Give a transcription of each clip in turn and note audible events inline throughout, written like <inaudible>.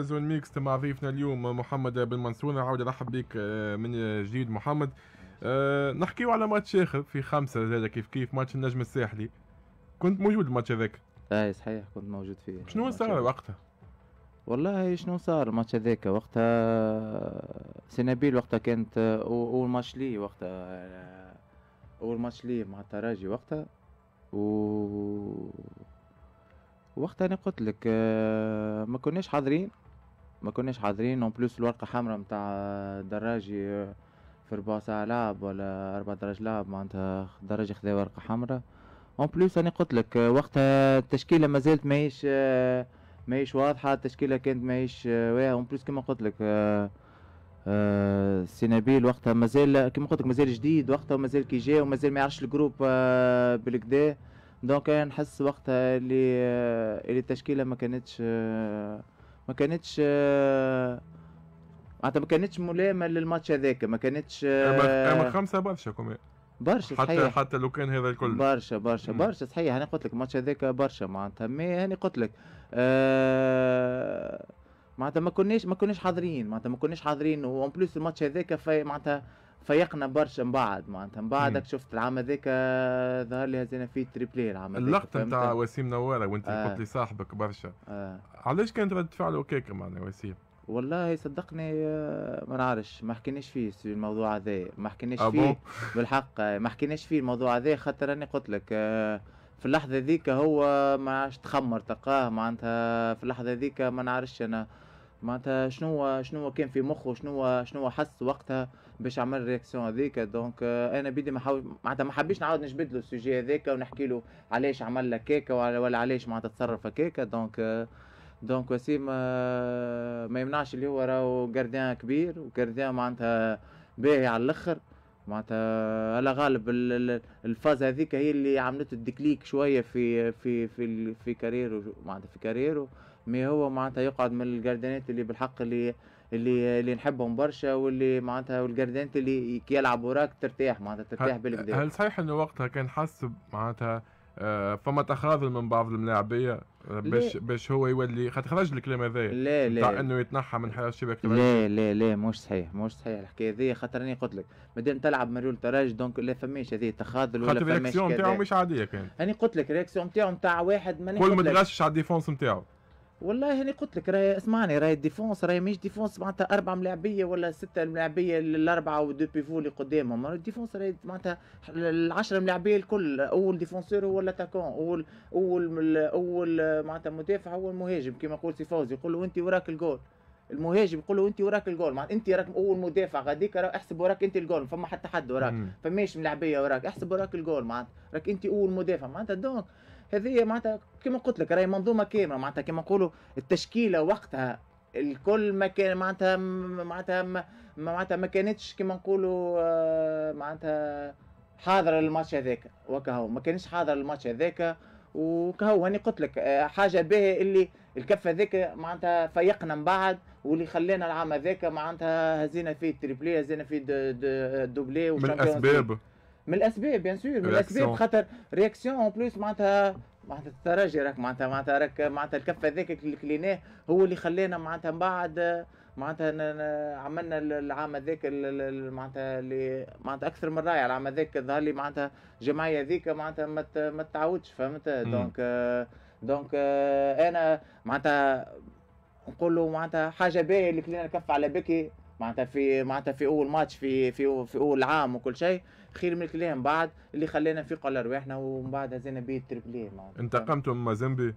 زون ميكس مع ضيفنا اليوم محمد بن منصور نعاود نرحب بك آه، من جديد محمد آه، نحكيو على ماتش اخر في خمسه زاد كيف كيف ماتش النجم الساحلي كنت موجود الماتش هذاك اي صحيح كنت موجود فيه شنو صار وقتها والله شنو صار الماتش هذاك وقتها سينابيل وقتها كانت اول ماتش لي وقتها آه، اول ماتش لي مع التراجي وقتها و وقتها انا قلت لك ما كناش حاضرين ما كناش حاضرين اون بلوس الورقه حمراء نتاع دراجي في ربع ساعه لعب ولا اربع دراج لعب معناتها دراجي خذا ورقه حمراء اون بلوس انا قلت لك وقتها التشكيله ما زالت ماهيش ماهيش واضحه التشكيله كانت ماهيش واه اون بلوس كما قلت لك سينابيل وقتها مازال كما قلت لك مازال جديد وقتها مازال كي جا ومازال ما يعرفش الجروب بالكدا دونك نحس وقتها اللي اللي التشكيله ما كانتش ما كانتش معناتها ما كانتش ملامه للماتش هذاك ما كانتش اما خمسه برشا كومي برشا حتى صحيح. حتى لو كان هذا الكل برشا برشا برشا صحيح انا قلت لك الماتش هذاك برشا معناتها مي انا قلت لك آه معناتها ما كناش ما كناش حاضرين معناتها ما كناش حاضرين وان بليس الماتش هذاك معناتها فيقنا برشا من بعد معناتها من بعدك شفت العام هذاك آه، ظهر لي هزينا فيه تريبلي العام هذاك اللقطه نتاع وسيم نواره وانت آه. قلت لي صاحبك برشا آه. علاش كانت رد فعله هكاك معناها وسيم؟ والله صدقني آه، ما نعرفش ما حكيناش فيه في الموضوع هذا ما حكيناش آه، فيه <laughs> بالحق ما حكيناش فيه الموضوع هذا خاطر راني قلت لك في اللحظه ذيك هو ما عادش تخمر تلقاه معناتها في اللحظه ذيك ما نعرفش انا معناتها شنو شنو كان في مخه شنو شنو حس وقتها باش عمل الرياكسيون هذيك دونك آه، انا بدي ما حاول معناتها ما حبيش نعاود نجبد له السوجي هذاك ونحكي له علاش عمل هكاك ولا علاش معناتها تصرف هكاك دونك آه، دونك وسيم آه، ما, يمنعش اللي هو راهو جارديان كبير وجارديان معناتها باهي على الاخر معناتها على غالب الفاز هذيك هي اللي عملته الديكليك شويه في في في في كاريرو معناتها في كاريرو مي هو معناتها يقعد من الجاردينات اللي بالحق اللي اللي اللي نحبهم برشا واللي معناتها والجاردينات اللي كي يلعب وراك ترتاح معناتها ترتاح بالكدا هل صحيح انه وقتها كان حس معناتها آه، فما تخاذل من بعض الملاعبيه آه، باش باش هو يولي خاطر خرج الكلام هذايا لا لا تاع انه يتنحى من حياه الشباك لا لا لا مش صحيح مش صحيح الحكايه هذه خاطر راني قلت لك مادام تلعب مريول تراج دونك لا فماش هذه تخاذل ولا فماش خاطر الرياكسيون نتاعو مش عاديه كانت راني قلت لك الرياكسيون نتاعو نتاع واحد ماني كل ما تغشش على الديفونس نتاعو والله هني قلت لك راهي اسمعني راهي ديفونس راهي مش ديفونس معناتها اربع ملاعبيه ولا سته ملاعبيه الاربعه ودو بيفو اللي قدامهم الديفونس راهي معناتها العشره ملاعبيه الكل اول ديفونسور هو الاتاكون اول اول اول معناتها مدافع هو المهاجم كما يقول سي فوزي يقول له انت وراك الجول المهاجم يقول له انت وراك الجول معناتها انت راك اول مدافع غاديك احسب وراك انت الجول فما حتى حد وراك فماش ملاعبيه وراك احسب وراك الجول معناتها راك انت اول مدافع معناتها دونك هذه معناتها كما قلت لك راهي منظومه كامله معناتها كما نقولوا التشكيله وقتها الكل ما كان معناتها معناتها معناتها ما كانتش كما نقولوا آه، معناتها حاضر للماتش هذاك وكهو ما كانش حاضر للماتش هذاك وكهو هاني قلت لك آه، حاجه باهية اللي الكف هذاك معناتها فيقنا من بعد واللي خلانا العام هذاك معناتها هزينا فيه التريبلي هزينا فيه الدوبلي من الاسباب من الاسباب بيان سور من الاسباب خاطر رياكسيون اون بليس معناتها معناتها التراجي راك معناتها معناتها راك معناتها الكف هذاك اللي كليناه هو اللي خلانا معناتها من بعد معناتها عملنا العام هذاك معناتها اللي معناتها اكثر من رائع العام هذاك ظهر لي معناتها الجمعيه هذيك معناتها ما تعاودش فهمت دونك دونك آه، انا معناتها نقول له معناتها حاجه باهيه اللي كلينا الكف على بكي معناتها في معناتها في اول ماتش في في في اول عام وكل شيء خير من الكلام بعد اللي خلينا نفيقوا على رواحنا ومن بعد هزينا بيه التريبلي إيه، انتقمتم مازيمبي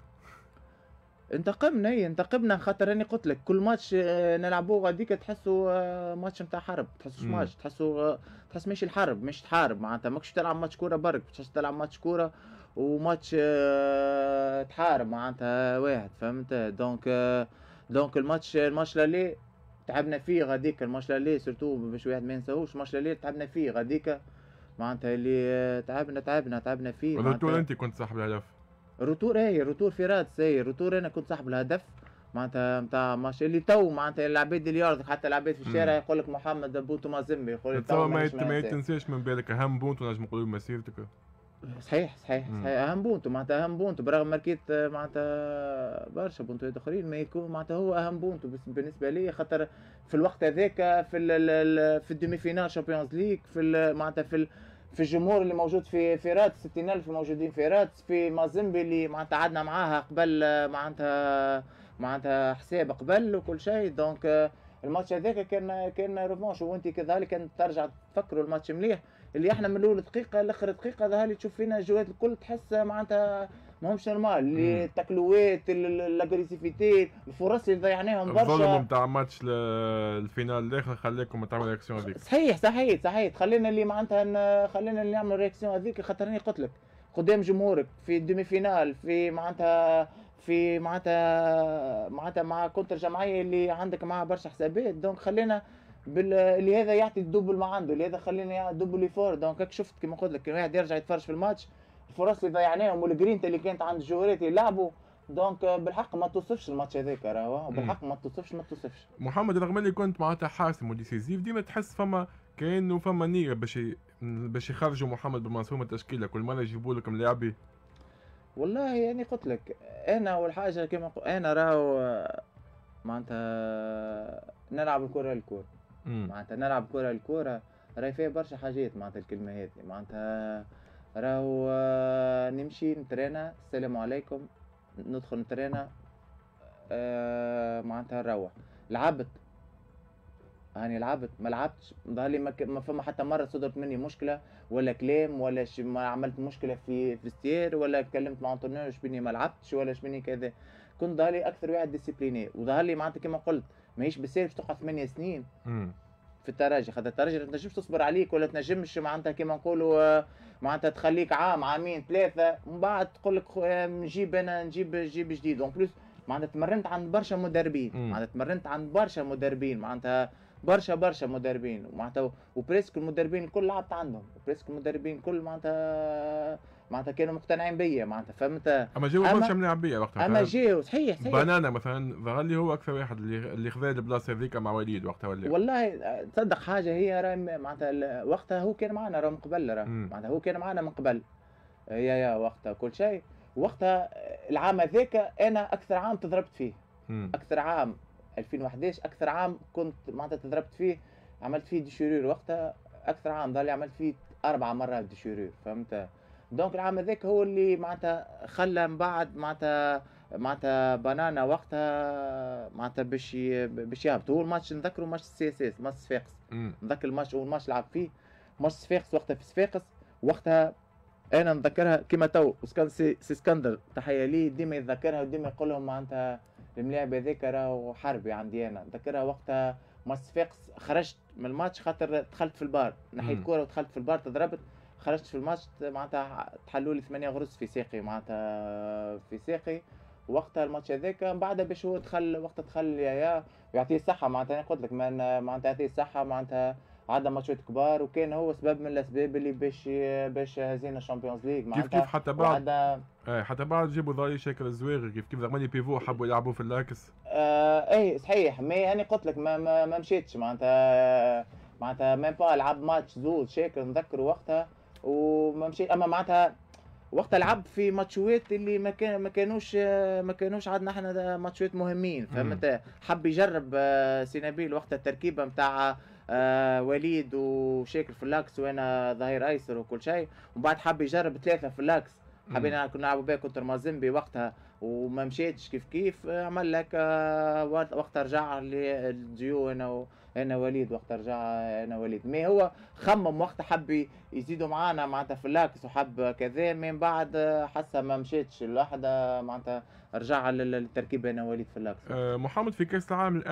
انتقمنا اي انتقمنا خاطر راني قلت لك كل ماتش آه، نلعبوه غاديك تحسوا آه، ماتش نتاع حرب تحسوا ماتش آه، تحسوا تحس ماشي الحرب مش تحارب معناتها ماكش تلعب ماتش كوره برك تحس تلعب ماتش كوره وماتش تحارب معناتها واحد فهمت دونك دونك الماتش الماتش لالي تعبنا فيه غاديك الماتش لالي سورتو باش واحد ما ينساهوش الماتش لالي تعبنا فيه غاديك معناتها اللي تعبنا تعبنا تعبنا فيه الروتور انت كنت صاحب الهدف الروتور اي الروتور في راد اي الروتور انا كنت صاحب الهدف معناتها نتاع ماتش اللي تو معناتها العباد اللي يعرض حتى العباد في الشارع يقول لك محمد بونتو مازم يقول لك ما تنساش من بالك اهم بونتو نجم نقولوا مسيرتك صحيح صحيح صحيح اهم بونتو معناتها اهم بونتو برغم ماركيت آه، معناتها برشا بونتوات اخرين ما يكون معناتها هو اهم بونتو بالنسبه لي خاطر في الوقت هذاك في الـ في الدومي فينال شامبيونز ليج في معناتها في في الجمهور اللي موجود في في راتس 60000 موجودين في راتس في مازيمبي اللي معناتها قعدنا معاها قبل آه، معناتها معناتها حساب قبل وكل شيء دونك آه، الماتش هذاك كان كان ريفونش وانت كذلك كان ترجع تفكروا الماتش مليح اللي احنا من الاول دقيقه لاخر دقيقه ظهر لي تشوف فينا الجوات الكل تحس معناتها ماهمش نورمال اللي التكلوات الاجريسيفيتي الفرص اللي ضيعناهم برشا الظلم نتاع ماتش الفينال الاخر خلاكم تعملوا رياكسيون هذيك صحيح صحيح صحيح خلينا اللي معناتها خلينا اللي نعمل رياكسيون هذيك خاطر انا قلت لك قدام جمهورك في الدومي فينال في معناتها في معناتها معناتها مع كونتر جمعيه اللي عندك معها برشا حسابات دونك خلينا بال... اللي هذا يعطي الدوبل ما عنده اللي هذا خلينا يعطي الدبل فور دونك هاك شفت كما قلت لك واحد يرجع يتفرج في الماتش الفرص اللي ضيعناهم والجرينتا اللي كانت عند الجوهرات يلعبوا دونك بالحق ما توصفش الماتش هذاك راهو بالحق ما توصفش ما توصفش محمد رغم اللي كنت معناتها حاسم وديسيزيف ديما تحس فما كانه فما نيه باش باش يخرجوا محمد بالمنصور من التشكيله كل مره يجيبوا لك ملاعبي والله يعني قلت لك انا اول حاجه كما انا راهو معناتها نلعب الكره الكره معناتها نلعب كره الكره راهي فيها برشا حاجات معناتها الكلمه هذه معناتها راهو آه، نمشي نترينا السلام عليكم ندخل نترينا آه، معناتها نروح لعبت هاني لعبت ما لعبتش ظهر لي ما, فما حتى مره صدرت مني مشكله ولا كلام ولا ش... ما عملت مشكله في في ولا تكلمت مع انطونيو شبيني ما لعبتش ولا شبيني كذا كنت ظهر لي اكثر واحد ديسيبليني وظهر لي معناتها كما قلت ماهيش بالساهل تقعد ثمانية سنين مم. في الترجي خاطر الترجي ما تنجمش تصبر عليك ولا تنجمش معناتها كيما نقولوا آه، معناتها تخليك عام عامين ثلاثه من بعد تقول لك نجيب انا نجيب نجيب جديد اون بليس معناتها تمرنت عند برشا مدربين معناتها تمرنت عند برشا مدربين معناتها برشا برشا مدربين معناتها وبريسك المدربين الكل لعبت عندهم بريسك المدربين الكل معناتها معناتها كانوا مقتنعين بيا معناتها فهمت اما جيو برشا ملاعب بيا وقتها اما جيو صحيح صحيح بنانا مثلا ظهر لي هو اكثر واحد اللي خذا البلاصه هذيك مع وليد وقتها ولا والله آه، تصدق حاجه هي راهي معناتها وقتها هو كان معنا راه من قبل راه معناتها هو كان معنا من قبل يا يا وقتها كل شيء وقتها آه، العام هذاك انا اكثر عام تضربت فيه اكثر عام 2011 اكثر عام كنت معناتها تضربت فيه عملت فيه ديشورير وقتها اكثر عام ظهر لي عملت فيه اربع مرات ديشورير فهمت دونك العام هذاك هو اللي معناتها خلى من بعد معناتها معناتها بنانا وقتها معناتها باش باش يهبط هو الماتش نذكره ماتش سي اس اس ماتش صفاقس نذكر الماتش اول ماتش لعب فيه ماتش صفاقس وقتها في صفاقس وقتها انا نذكرها كيما تو سي, اسكندر تحيه ليه ديما يتذكرها وديما يقول لهم معناتها الملاعب هذاك راهو حربي عندي انا نذكرها وقتها ماتش صفاقس خرجت من الماتش خاطر دخلت في البار نحيت كوره ودخلت في البار تضربت خرجت في الماتش معناتها تحلوا لي ثمانية غرز في ساقي معناتها في ساقي وقتها الماتش هذاك من بعدها باش هو دخل وقتها دخل يا يعطيه الصحة معناتها أنا قلت لك معناتها يعطيه الصحة معناتها عدى ماتشات كبار وكان هو سبب من الاسباب اللي باش باش هزينا الشامبيونز ليغ معناتها كيف كيف حتى بعد اي حتى بعد جابوا ضاي شكل الزواغي كيف كيف زمان بيفو حبوا يلعبوا في اللاكس آه اي صحيح مي انا قلت لك ما, ما, ما مشيتش معناتها معناتها ميم با لعب ماتش زوز شاكر نذكر وقتها وما مشي اما معناتها وقت لعب في ماتشوات اللي ما كان ما كانوش ما كانوش عندنا احنا ماتشوات مهمين فهمت حب يجرب آه، سينابيل وقت التركيبه نتاع آه، وليد وشاكر في اللاكس وانا ظهير ايسر وكل شيء وبعد حب يجرب ثلاثه في اللاكس حبينا كنا نلعبوا بها كونتر مازيمبي وقتها وما مشيتش كيف كيف عمل لك آه، وقت رجع للديو انا و... انا وليد وقت رجع انا وليد مي هو خمم وقت حب يزيدوا معانا معناتها في اللاكس وحب كذا من بعد آه، حس ما مشيتش الوحده معناتها رجع للتركيب انا وليد في اللاكس آه، محمد في كاس العالم